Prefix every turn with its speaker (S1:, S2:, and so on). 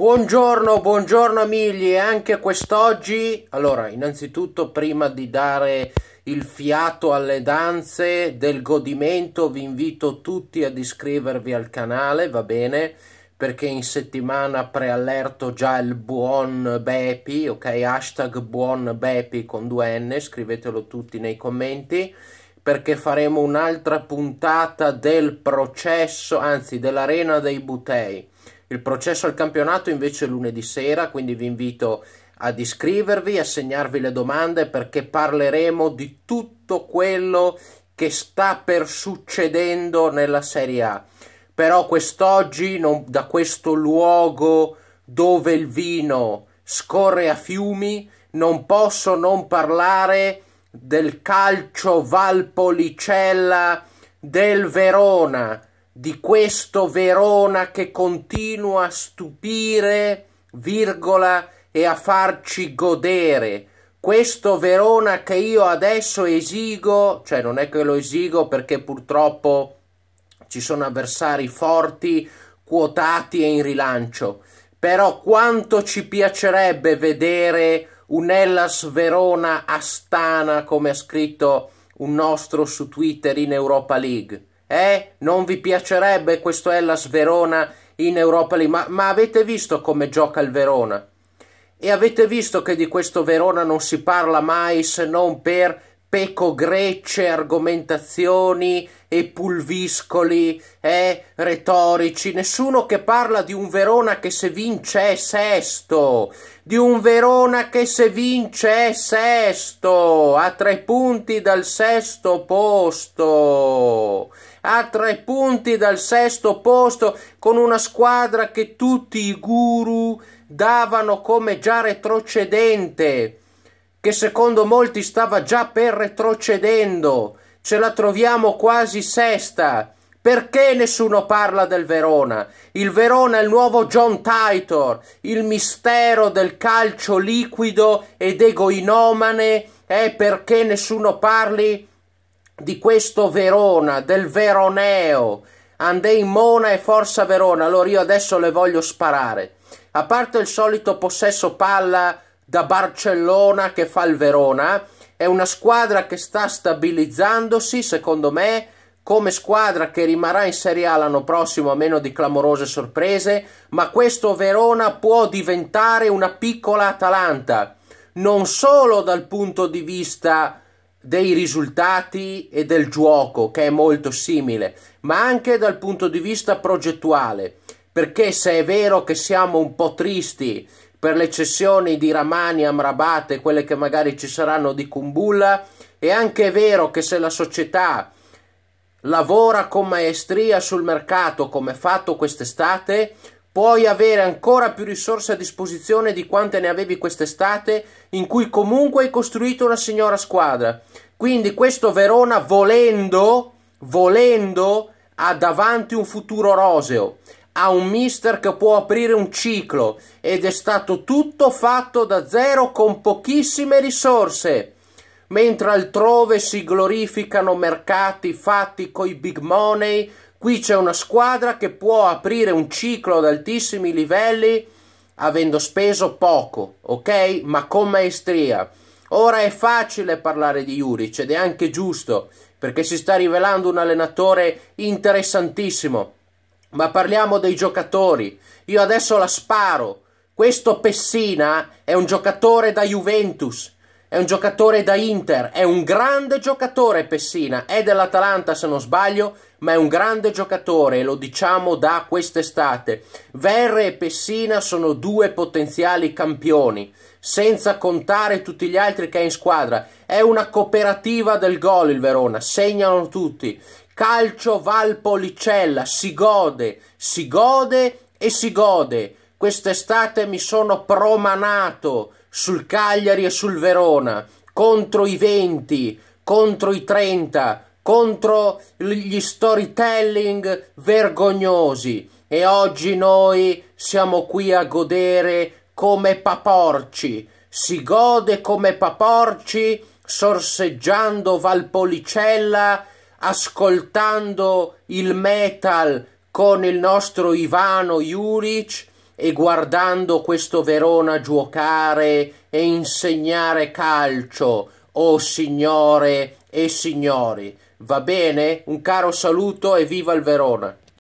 S1: Buongiorno, buongiorno Amigli anche quest'oggi, allora innanzitutto prima di dare il fiato alle danze del godimento vi invito tutti ad iscrivervi al canale, va bene? Perché in settimana preallerto già il buon Bepi, ok? Hashtag buon Bepi con due n scrivetelo tutti nei commenti perché faremo un'altra puntata del processo, anzi dell'arena dei butei il processo al campionato invece è lunedì sera, quindi vi invito ad iscrivervi, a segnarvi le domande perché parleremo di tutto quello che sta per succedendo nella Serie A. Però quest'oggi, non, da questo luogo dove il vino scorre a fiumi, non posso non parlare del calcio Valpolicella del Verona di questo Verona che continua a stupire, virgola, e a farci godere. Questo Verona che io adesso esigo, cioè non è che lo esigo perché purtroppo ci sono avversari forti, quotati e in rilancio. Però quanto ci piacerebbe vedere un Hellas Verona Astana, come ha scritto un nostro su Twitter in Europa League. Eh, non vi piacerebbe questo Hellas Verona in Europa League? Ma, ma avete visto come gioca il Verona? E avete visto che di questo Verona non si parla mai se non per peco grecce, argomentazioni e pulviscoli eh, retorici, nessuno che parla di un Verona che se vince è sesto, di un Verona che se vince è sesto, a tre punti dal sesto posto, a tre punti dal sesto posto con una squadra che tutti i guru davano come già retrocedente che secondo molti stava già per retrocedendo, ce la troviamo quasi sesta. Perché nessuno parla del Verona? Il Verona è il nuovo John Titor, il mistero del calcio liquido ed egoinomane è perché nessuno parli di questo Verona, del Veroneo. Andei Mona e Forza Verona, allora io adesso le voglio sparare. A parte il solito possesso palla da Barcellona che fa il Verona, è una squadra che sta stabilizzandosi, secondo me, come squadra che rimarrà in Serie A l'anno prossimo a meno di clamorose sorprese, ma questo Verona può diventare una piccola Atalanta, non solo dal punto di vista dei risultati e del gioco, che è molto simile, ma anche dal punto di vista progettuale. Perché se è vero che siamo un po' tristi per le cessioni di Ramani, Amrabat e quelle che magari ci saranno di Kumbulla. È anche vero che se la società lavora con maestria sul mercato come fatto quest'estate, puoi avere ancora più risorse a disposizione di quante ne avevi quest'estate, in cui comunque hai costruito una signora squadra. Quindi questo Verona volendo, volendo, ha davanti un futuro roseo ha un mister che può aprire un ciclo ed è stato tutto fatto da zero con pochissime risorse. Mentre altrove si glorificano mercati fatti coi big money, qui c'è una squadra che può aprire un ciclo ad altissimi livelli avendo speso poco, ok? Ma con maestria. Ora è facile parlare di Juric ed è anche giusto perché si sta rivelando un allenatore interessantissimo ma parliamo dei giocatori. Io adesso la sparo. Questo Pessina è un giocatore da Juventus è un giocatore da Inter, è un grande giocatore Pessina, è dell'Atalanta se non sbaglio, ma è un grande giocatore, lo diciamo da quest'estate. Verre e Pessina sono due potenziali campioni, senza contare tutti gli altri che è in squadra. È una cooperativa del gol il Verona, segnano tutti. Calcio Valpolicella, si gode, si gode e si gode. Quest'estate mi sono promanato sul Cagliari e sul Verona, contro i 20, contro i 30, contro gli storytelling vergognosi. E oggi noi siamo qui a godere come paporci. Si gode come paporci sorseggiando Valpolicella, ascoltando il metal con il nostro Ivano Juric e guardando questo Verona giocare e insegnare calcio, o oh signore e signori. Va bene? Un caro saluto e viva il Verona!